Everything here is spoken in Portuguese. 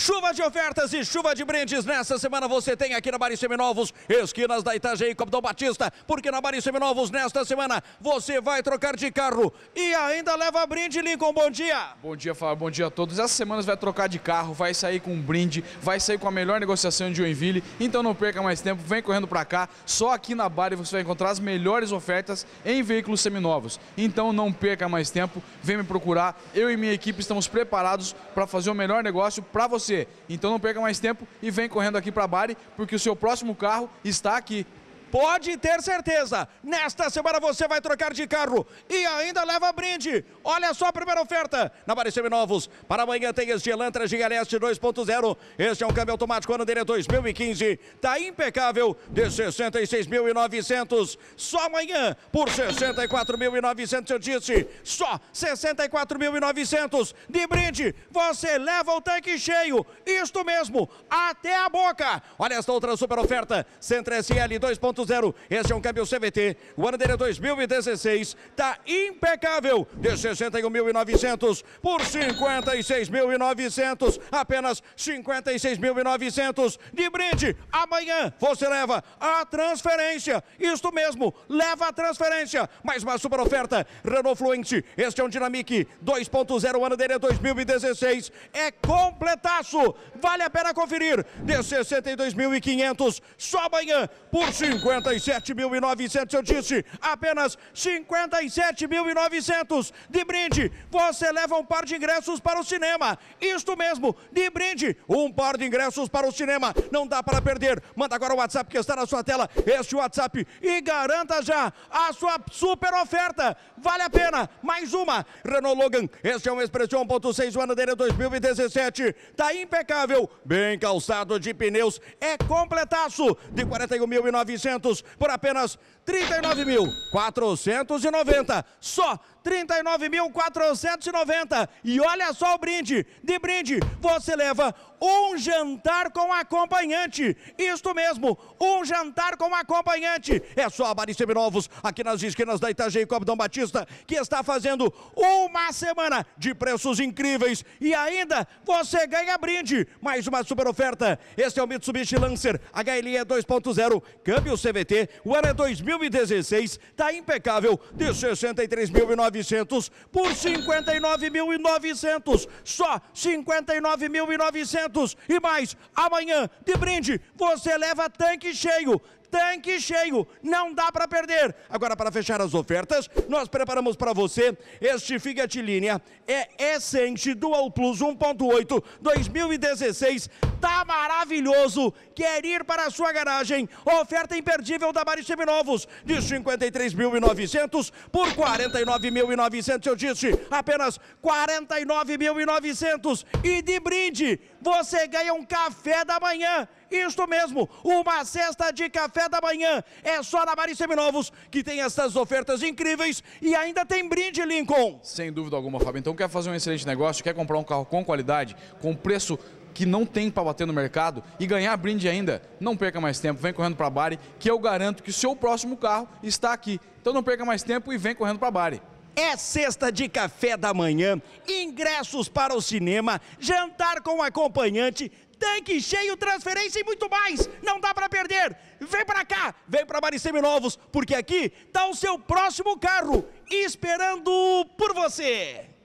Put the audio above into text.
Chuva de ofertas e chuva de brindes. Nessa semana você tem aqui na Bari Seminovos, esquinas da Itajaí, Capitão Batista, porque na Bari Seminovos, nesta semana, você vai trocar de carro e ainda leva brinde, Lincoln. Bom dia. Bom dia, Fábio. Bom dia a todos. Essa semana você vai trocar de carro, vai sair com um brinde, vai sair com a melhor negociação de Joinville. Então não perca mais tempo, vem correndo para cá. Só aqui na Bari você vai encontrar as melhores ofertas em veículos seminovos. Então não perca mais tempo, vem me procurar. Eu e minha equipe estamos preparados para fazer o melhor negócio para você você. Então não perca mais tempo e vem correndo aqui para a Bari, porque o seu próximo carro está aqui. Pode ter certeza, nesta semana você vai trocar de carro e ainda leva brinde. Olha só a primeira oferta na Baricemi Novos. Para amanhã tem este Elantra Gigaleste 2.0. Este é um câmbio automático ano dele é 2015. Tá impecável de 66.900. Só amanhã por 64.900 eu disse. Só 64.900 de brinde. Você leva o tanque cheio. Isto mesmo, até a boca. Olha esta outra super oferta. Centro SL 2.0. 2.0. Este é um câmbio CVT. O ano dele é 2016. Tá impecável. De 61.900 por 56.900. Apenas 56.900 de brinde. Amanhã você leva a transferência. Isto mesmo, leva a transferência. Mais uma super oferta. Renault Fluente. Este é um Dynamic 2.0. O ano dele é 2016. É completaço. Vale a pena conferir. De 62.500 só amanhã por 50. 57.900, eu disse, apenas 57.900 de brinde. Você leva um par de ingressos para o cinema. Isto mesmo, de brinde, um par de ingressos para o cinema. Não dá para perder. Manda agora o WhatsApp que está na sua tela, este WhatsApp, e garanta já a sua super oferta. Vale a pena. Mais uma. Renault Logan, este é um Expressão 1.6, o ano dele é 2017. Tá impecável, bem calçado de pneus, é completaço de 41.900 por apenas 39.490, só 39.490. E olha só o brinde. De brinde, você leva um jantar com acompanhante. Isto mesmo, um jantar com acompanhante. É só a Barista Novos, aqui nas esquinas da Itajaí Copa Dom Batista, que está fazendo uma semana de preços incríveis. E ainda você ganha brinde. Mais uma super oferta. Este é o Mitsubishi Lancer HLE 2.0, câmbio CVT. O ano é 2016, está impecável, de 63.900. 9.900 por 59.900. Só 59.900 e mais. Amanhã, de brinde, você leva tanque cheio tanque cheio, não dá para perder. Agora, para fechar as ofertas, nós preparamos para você este Fiat Linea é Essence Dual Plus 1.8 2016 Tá maravilhoso! Quer ir para a sua garagem? Oferta imperdível da Baris Seminovos, de 53.900 por 49.900, eu disse, apenas 49.900. E de brinde, você ganha um café da manhã. Isto mesmo, uma cesta de café da manhã. É só na Mari Seminovos que tem essas ofertas incríveis e ainda tem brinde, Lincoln. Sem dúvida alguma, Fábio. Então quer fazer um excelente negócio, quer comprar um carro com qualidade, com preço que não tem para bater no mercado e ganhar brinde ainda, não perca mais tempo, vem correndo para a Bari, que eu garanto que o seu próximo carro está aqui. Então não perca mais tempo e vem correndo para a Bari. É sexta de café da manhã, ingressos para o cinema, jantar com acompanhante, tanque cheio, transferência e muito mais. Não dá para perder. Vem para cá, vem para Bari Seminovos, porque aqui está o seu próximo carro esperando por você.